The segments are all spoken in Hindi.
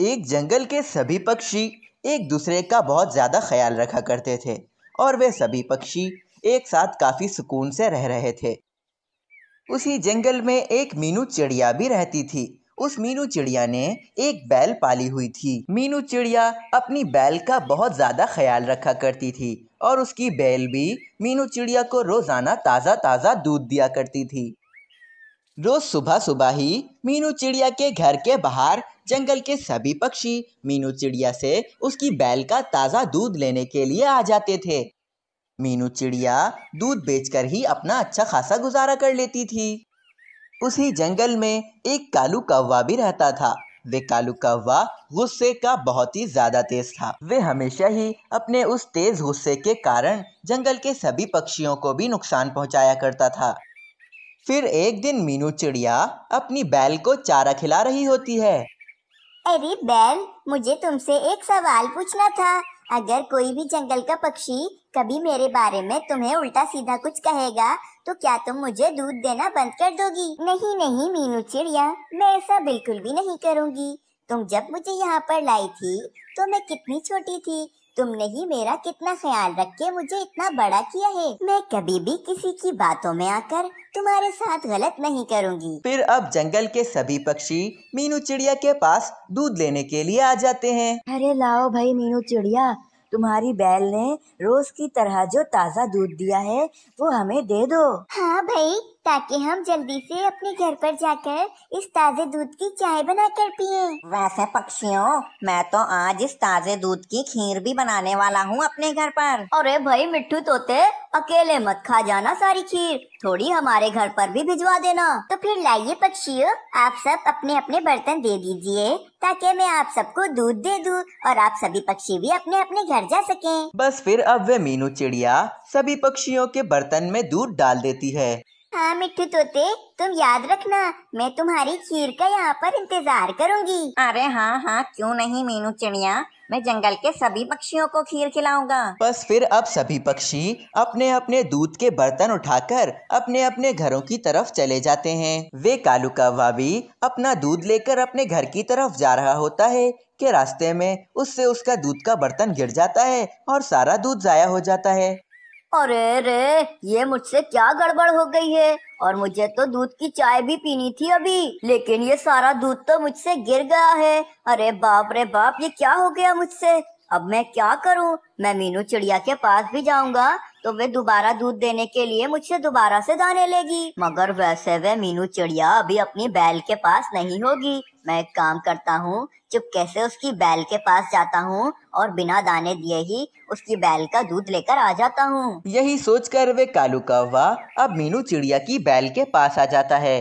एक जंगल के सभी पक्षी एक दूसरे का बहुत ज़्यादा ख्याल रखा करते थे और वे सभी पक्षी एक साथ काफ़ी सुकून से रह रहे थे उसी जंगल में एक मीनू चिड़िया भी रहती थी उस मीनू चिड़िया ने एक बैल पाली हुई थी मीनू चिड़िया अपनी बैल का बहुत ज़्यादा ख्याल रखा करती थी और उसकी बैल भी मीनू चिड़िया को रोज़ाना ताज़ा ताज़ा दूध दिया करती थी रोज़ सुबह सुबह ही मीनू चिड़िया के घर के बाहर जंगल के सभी पक्षी मीनू चिड़िया से उसकी बैल का ताज़ा दूध लेने के लिए आ जाते थे मीनू चिड़िया दूध बेचकर ही अपना अच्छा खासा गुजारा कर लेती थी उसी जंगल में एक कालू कौवा भी रहता था वे कालू कौवा गुस्से का बहुत ही ज्यादा तेज था वे हमेशा ही अपने उस तेज गुस्से के कारण जंगल के सभी पक्षियों को भी नुकसान पहुंचाया करता था फिर एक दिन मीनू चिड़िया अपनी बैल को चारा खिला रही होती है अरे बैल मुझे तुमसे एक सवाल पूछना था अगर कोई भी जंगल का पक्षी कभी मेरे बारे में तुम्हें उल्टा सीधा कुछ कहेगा तो क्या तुम मुझे दूध देना बंद कर दोगी नहीं नहीं मीनू चिड़िया मैं ऐसा बिल्कुल भी नहीं करूँगी तुम जब मुझे यहाँ पर लाई थी तो मैं कितनी छोटी थी तुमने ही मेरा कितना ख्याल रख के मुझे इतना बड़ा किया है मैं कभी भी किसी की बातों में आकर तुम्हारे साथ गलत नहीं करूंगी फिर अब जंगल के सभी पक्षी मीनू चिड़िया के पास दूध लेने के लिए आ जाते हैं अरे लाओ भाई मीनू चिड़िया तुम्हारी बैल ने रोज की तरह जो ताज़ा दूध दिया है वो हमें दे दो हाँ भाई ताकि हम जल्दी से अपने घर पर जाकर इस ताजे दूध की चाय बनाकर पिए वैसे पक्षियों मैं तो आज इस ताजे दूध की खीर भी बनाने वाला हूँ अपने घर पर अरे भाई मिट्टू तोते अकेले मत खा जाना सारी खीर थोड़ी हमारे घर पर भी भिजवा देना तो फिर लाइए पक्षियों आप सब अपने अपने बर्तन दे दीजिए ताकि मैं आप सबको दूध दे दूँ और आप सभी पक्षी भी अपने अपने घर जा सकें। बस फिर अब वे मीनू चिड़िया सभी पक्षियों के बर्तन में दूध डाल देती है हाँ मिट्टू तोते तुम याद रखना मैं तुम्हारी खीर का यहाँ पर इंतजार करूँगी अरे हाँ हाँ क्यों नहीं मीनू चिड़िया मैं जंगल के सभी पक्षियों को खीर खिलाऊंगा बस फिर अब सभी पक्षी अपने अपने दूध के बर्तन उठाकर अपने अपने घरों की तरफ चले जाते हैं वे कालू कौवा भी अपना दूध लेकर अपने घर की तरफ जा रहा होता है के रास्ते में उससे उसका दूध का बर्तन गिर जाता है और सारा दूध जाया हो जाता है अरे रे ये मुझसे क्या गड़बड़ हो गई है और मुझे तो दूध की चाय भी पीनी थी अभी लेकिन ये सारा दूध तो मुझसे गिर गया है अरे बाप रे बाप ये क्या हो गया मुझसे अब मैं क्या करूं मैं मीनू चिड़िया के पास भी जाऊंगा तो वे दोबारा दूध देने के लिए मुझसे दोबारा से दाने लेगी मगर वैसे वे मीनू चिड़िया अभी अपनी बैल के पास नहीं होगी मैं एक काम करता हूँ चुपके से उसकी बैल के पास जाता हूँ और बिना दाने दिए ही उसकी बैल का दूध लेकर आ जाता हूँ यही सोचकर वे कालू कौवा अब मीनू चिड़िया की बैल के पास आ जाता है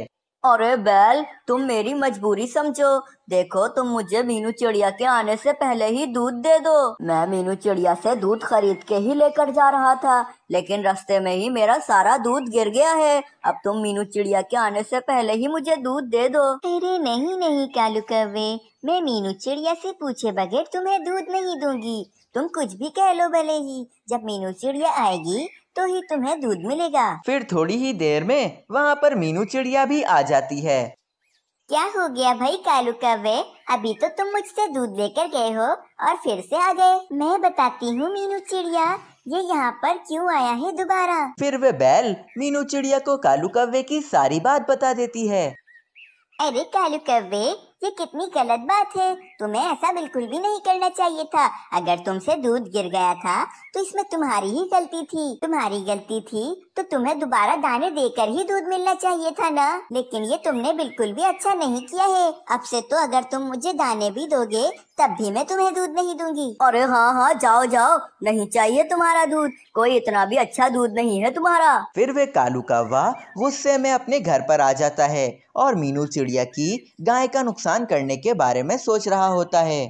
अरे बैल तुम मेरी मजबूरी समझो देखो तुम मुझे मीनू चिड़िया के आने से पहले ही दूध दे दो मैं मीनू चिड़िया से दूध खरीद के ही लेकर जा रहा था लेकिन रास्ते में ही मेरा सारा दूध गिर गया है अब तुम मीनू चिड़िया के आने से पहले ही मुझे दूध दे दो अरे नहीं नहीं कालू कव्वे मैं मीनू चिड़िया से पूछे बगैर तुम्हें दूध नहीं दूंगी तुम कुछ भी कह लो भले ही जब मीनू चिड़िया आएगी तो ही तुम्हें दूध मिलेगा फिर थोड़ी ही देर में वहाँ पर मीनू चिड़िया भी आ जाती है क्या हो गया भाई कालू कव्वे अभी तो तुम मुझसे दूध लेकर गए हो और फिर से आ गए मैं बताती हूँ मीनू चिड़िया ये यहाँ पर क्यों आया है दोबारा फिर वे बैल मीनू चिड़िया को कालू कव्वे की सारी बात बता देती है अरे कालू कव्वे ये कितनी गलत बात है तुम्हें ऐसा बिल्कुल भी नहीं करना चाहिए था अगर तुमसे दूध गिर गया था तो इसमें तुम्हारी ही गलती थी तुम्हारी गलती थी तो तुम्हें दोबारा दाने देकर ही दूध मिलना चाहिए था ना लेकिन ये तुमने बिल्कुल भी अच्छा नहीं किया है अब से तो अगर तुम मुझे दाने भी दोगे तब भी मैं तुम्हें दूध नहीं दूंगी अरे हाँ हाँ जाओ जाओ नहीं चाहिए तुम्हारा दूध कोई इतना भी अच्छा दूध नहीं है तुम्हारा फिर वे कालू का वाह गुस्से में अपने घर पर आ जाता है और मीनू चिड़िया की गाय का नुकसान करने के बारे में सोच रहा होता है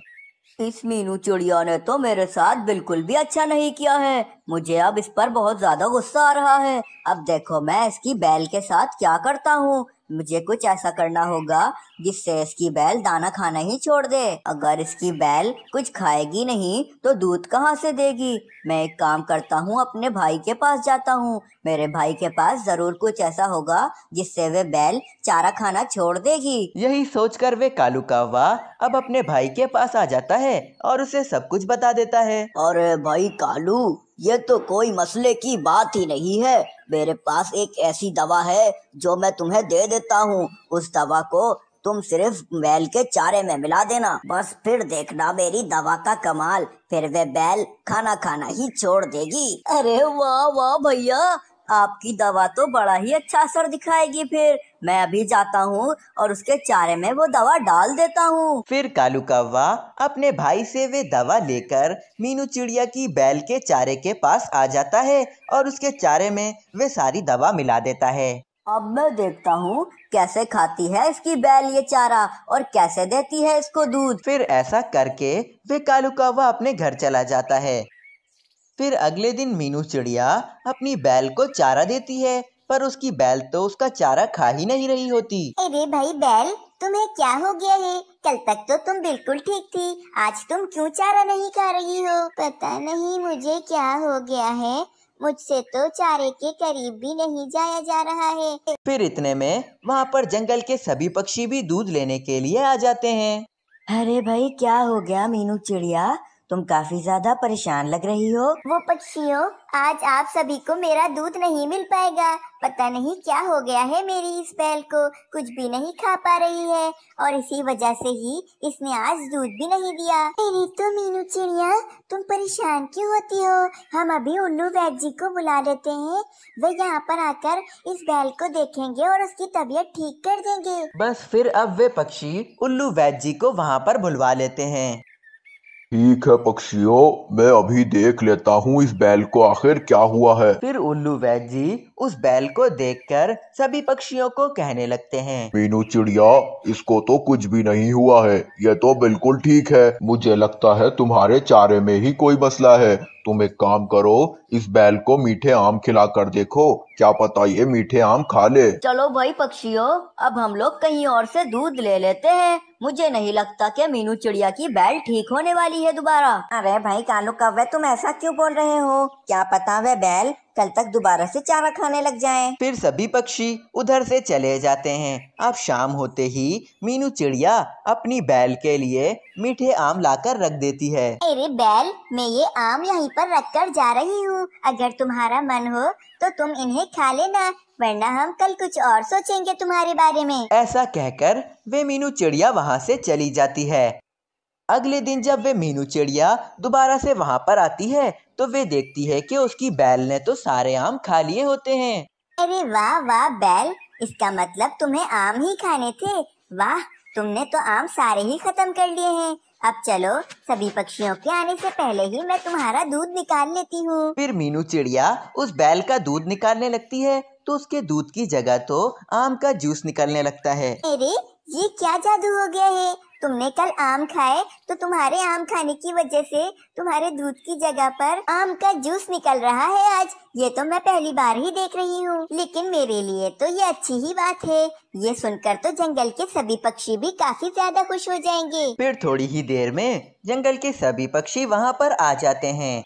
इस मीनू चिड़िया ने तो मेरे साथ बिल्कुल भी अच्छा नहीं किया है मुझे अब इस पर बहुत ज्यादा गुस्सा आ रहा है अब देखो मैं इसकी बैल के साथ क्या करता हूँ मुझे कुछ ऐसा करना होगा जिससे इसकी बैल दाना खाना ही छोड़ दे अगर इसकी बैल कुछ खाएगी नहीं तो दूध कहाँ से देगी मैं एक काम करता हूँ अपने भाई के पास जाता हूँ मेरे भाई के पास जरूर कुछ ऐसा होगा जिससे वे बैल चारा खाना छोड़ देगी यही सोच कर वे कालू कावा अब अपने भाई के पास आ जाता है और उसे सब कुछ बता देता है और भाई कालू ये तो कोई मसले की बात ही नहीं है मेरे पास एक ऐसी दवा है जो मैं तुम्हें दे देता हूँ उस दवा को तुम सिर्फ बैल के चारे में मिला देना बस फिर देखना मेरी दवा का कमाल फिर वे बैल खाना खाना ही छोड़ देगी अरे वाह वाह भैया आपकी दवा तो बड़ा ही अच्छा असर दिखाएगी फिर मैं अभी जाता हूँ और उसके चारे में वो दवा डाल देता हूँ फिर कालू कौवा अपने भाई से वे दवा लेकर मीनू चिड़िया की बैल के चारे के पास आ जाता है और उसके चारे में वे सारी दवा मिला देता है अब मैं देखता हूँ कैसे खाती है इसकी बैल ये चारा और कैसे देती है इसको दूध फिर ऐसा करके वे कालू कौवा अपने घर चला जाता है फिर अगले दिन मीनू चिड़िया अपनी बैल को चारा देती है पर उसकी बैल तो उसका चारा खा ही नहीं रही होती अरे भाई बैल तुम्हें क्या हो गया है कल तक तो तुम बिल्कुल ठीक थी आज तुम क्यों चारा नहीं खा रही हो पता नहीं मुझे क्या हो गया है मुझसे तो चारे के करीब भी नहीं जाया जा रहा है फिर इतने में वहाँ पर जंगल के सभी पक्षी भी दूध लेने के लिए आ जाते हैं अरे भाई क्या हो गया मीनू चिड़िया तुम काफी ज्यादा परेशान लग रही हो वो पक्षियों आज आप सभी को मेरा दूध नहीं मिल पाएगा पता नहीं क्या हो गया है मेरी इस बैल को कुछ भी नहीं खा पा रही है और इसी वजह से ही इसने आज दूध भी नहीं दिया मेरी तो मीनू चिड़िया तुम परेशान क्यों होती हो हम अभी उल्लू वैद जी को बुला लेते हैं वे यहाँ पर आकर इस बैल को देखेंगे और उसकी तबीयत ठीक कर देंगे बस फिर अब वे पक्षी उल्लू वैद जी को वहाँ पर बुलवा लेते हैं ठीक है पक्षियों मैं अभी देख लेता हूँ इस बैल को आखिर क्या हुआ है फिर उल्लू वैद जी उस बैल को देखकर सभी पक्षियों को कहने लगते हैं मीनू चिड़िया इसको तो कुछ भी नहीं हुआ है यह तो बिल्कुल ठीक है मुझे लगता है तुम्हारे चारे में ही कोई मसला है तुम एक काम करो इस बैल को मीठे आम खिला कर देखो क्या पता ये मीठे आम खा ले चलो भाई पक्षियों अब हम लोग कहीं और से दूध ले लेते हैं मुझे नहीं लगता कि मीनू चिड़िया की बैल ठीक होने वाली है दोबारा अरे भाई कालू कव्वे तुम ऐसा क्यों बोल रहे हो क्या पता वह बैल कल तक दोबारा से चारा खाने लग जाएं। फिर सभी पक्षी उधर से चले जाते हैं अब शाम होते ही मीनू चिड़िया अपनी बैल के लिए मीठे आम लाकर रख देती है अरे बैल मैं ये आम यहीं पर रख कर जा रही हूँ अगर तुम्हारा मन हो तो तुम इन्हें खा लेना वरना हम कल कुछ और सोचेंगे तुम्हारे बारे में ऐसा कहकर वे मीनू चिड़िया वहाँ से चली जाती है अगले दिन जब वे मीनू चिड़िया दोबारा से वहाँ पर आती है तो वे देखती है कि उसकी बैल ने तो सारे आम खा लिए होते हैं अरे वाह वाह बैल इसका मतलब तुम्हें आम ही खाने थे वाह तुमने तो आम सारे ही खत्म कर लिए हैं अब चलो सभी पक्षियों के आने से पहले ही मैं तुम्हारा दूध निकाल लेती हूँ फिर मीनू चिड़िया उस बैल का दूध निकालने लगती है तो उसके दूध की जगह तो आम का जूस निकलने लगता है अरे ये क्या जादू हो गया है तुमने कल आम खाए तो तुम्हारे आम खाने की वजह से तुम्हारे दूध की जगह पर आम का जूस निकल रहा है आज ये तो मैं पहली बार ही देख रही हूँ लेकिन मेरे लिए तो ये अच्छी ही बात है ये सुनकर तो जंगल के सभी पक्षी भी काफी ज्यादा खुश हो जाएंगे फिर थोड़ी ही देर में जंगल के सभी पक्षी वहाँ पर आ जाते हैं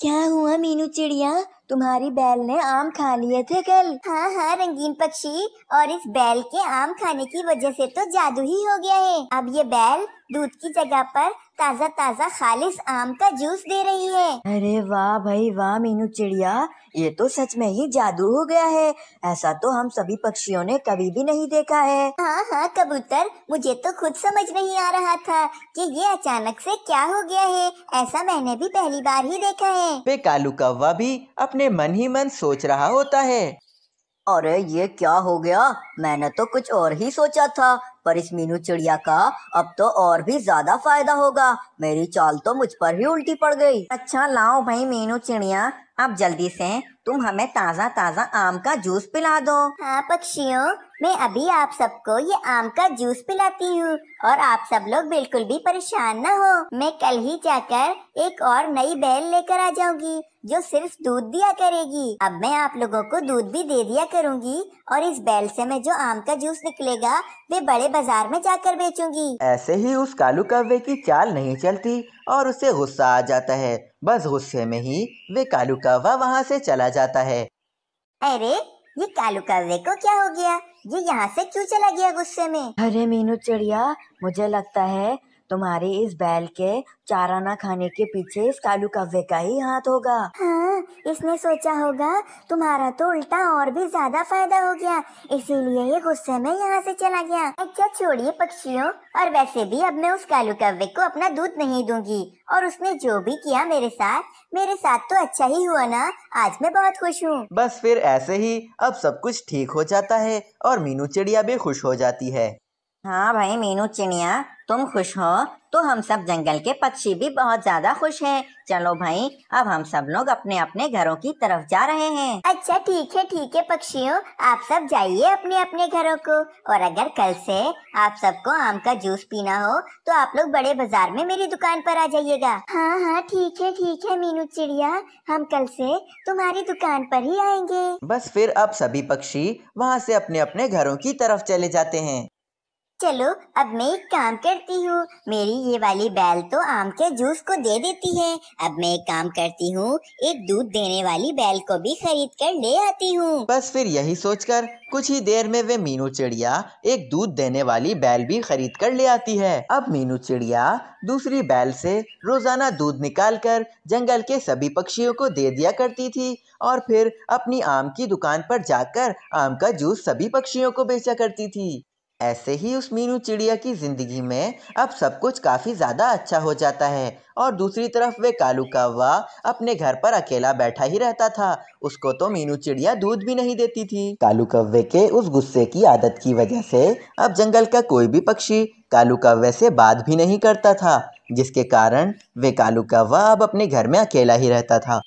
क्या हुआ मीनू चिड़िया तुम्हारी बैल ने आम खा लिए थे कल हाँ हाँ रंगीन पक्षी और इस बैल के आम खाने की वजह से तो जादू ही हो गया है अब ये बैल दूध की जगह पर ताज़ा ताज़ा खालिश आम का जूस दे रही है अरे वाह भाई वाह मीनू चिड़िया ये तो सच में ही जादू हो गया है ऐसा तो हम सभी पक्षियों ने कभी भी नहीं देखा है हाँ हाँ कबूतर मुझे तो खुद समझ नहीं आ रहा था कि ये अचानक से क्या हो गया है ऐसा मैंने भी पहली बार ही देखा है वे कालू कौवा भी अपने मन ही मन सोच रहा होता है अरे ये क्या हो गया मैंने तो कुछ और ही सोचा था पर इस मीनू चिड़िया का अब तो और भी ज्यादा फायदा होगा मेरी चाल तो मुझ पर ही उल्टी पड़ गई अच्छा लाओ भाई मीनू चिड़िया अब जल्दी से तुम हमें ताज़ा ताज़ा आम का जूस पिला दो हाँ पक्षियों मैं अभी आप सबको ये आम का जूस पिलाती हूँ और आप सब लोग बिल्कुल भी परेशान ना हो मैं कल ही जाकर एक और नई बैल लेकर आ जाऊंगी जो सिर्फ दूध दिया करेगी अब मैं आप लोगों को दूध भी दे दिया करूंगी और इस बैल से मैं जो आम का जूस निकलेगा वे बड़े बाजार में जाकर बेचूंगी ऐसे ही उस कालू कव्वे की चाल नहीं चलती और उसे गुस्सा आ जाता है बस गुस्से में ही वे कालू कव्वा वहाँ से चला जाता है अरे ये कालू कावे को क्या हो गया ये यहाँ से क्यों चला गया गुस्से में अरे मीनू चिड़िया मुझे लगता है तुम्हारे इस बैल के चारा ना खाने के पीछे इस कालू काव्य का ही हाथ होगा हाँ। इसने सोचा होगा तुम्हारा तो उल्टा और भी ज्यादा फायदा हो गया इसीलिए ये गुस्से में यहाँ से चला गया अच्छा छोड़िए पक्षियों और वैसे भी अब मैं उस कालू कव्वे को अपना दूध नहीं दूंगी और उसने जो भी किया मेरे साथ मेरे साथ तो अच्छा ही हुआ ना आज मैं बहुत खुश हूँ बस फिर ऐसे ही अब सब कुछ ठीक हो जाता है और मीनू चिड़िया भी खुश हो जाती है हाँ भाई मीनू चिड़िया तुम खुश हो तो हम सब जंगल के पक्षी भी बहुत ज्यादा खुश हैं। चलो भाई अब हम सब लोग अपने अपने घरों की तरफ जा रहे हैं अच्छा ठीक है ठीक है पक्षियों आप सब जाइए अपने अपने घरों को और अगर कल से आप सबको आम का जूस पीना हो तो आप लोग बड़े बाजार में मेरी दुकान पर आ जाइएगा हाँ हाँ ठीक है ठीक है मीनू चिड़िया हम कल से तुम्हारी दुकान पर ही आएंगे बस फिर अब सभी पक्षी वहाँ से अपने अपने घरों की तरफ चले जाते हैं चलो अब मैं एक काम करती हूँ मेरी ये वाली बैल तो आम के जूस को दे देती है अब मैं एक काम करती हूँ एक दूध देने वाली बैल को भी खरीद कर ले आती हूँ बस फिर यही सोचकर कुछ ही देर में वे मीनू चिड़िया एक दूध देने वाली बैल भी खरीद कर ले आती है अब मीनू चिड़िया दूसरी बैल से रोजाना दूध निकाल कर जंगल के सभी पक्षियों को दे दिया करती थी और फिर अपनी आम की दुकान पर जाकर आम का जूस सभी पक्षियों को बेचा करती थी ऐसे ही उस मीनू चिड़िया की ज़िंदगी में अब सब कुछ काफ़ी ज़्यादा अच्छा हो जाता है और दूसरी तरफ वे कालू कौवा अपने घर पर अकेला बैठा ही रहता था उसको तो मीनू चिड़िया दूध भी नहीं देती थी कालू कौवे के उस गुस्से की आदत की वजह से अब जंगल का कोई भी पक्षी कालू कौवे से बात भी नहीं करता था जिसके कारण वे कालू कौवा अब अपने घर में अकेला ही रहता था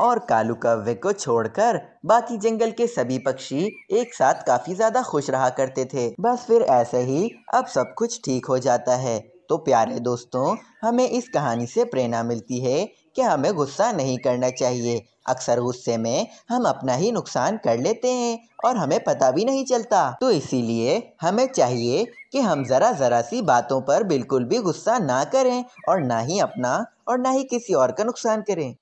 और कालू कव्वे को छोड़कर बाकी जंगल के सभी पक्षी एक साथ काफी ज्यादा खुश रहा करते थे बस फिर ऐसे ही अब सब कुछ ठीक हो जाता है तो प्यारे दोस्तों हमें इस कहानी से प्रेरणा मिलती है कि हमें गुस्सा नहीं करना चाहिए अक्सर गुस्से में हम अपना ही नुकसान कर लेते हैं और हमें पता भी नहीं चलता तो इसीलिए हमें चाहिए कि हम ज़रा ज़रा सी बातों पर बिल्कुल भी गुस्सा ना करें और ना ही अपना और ना ही किसी और का नुकसान करें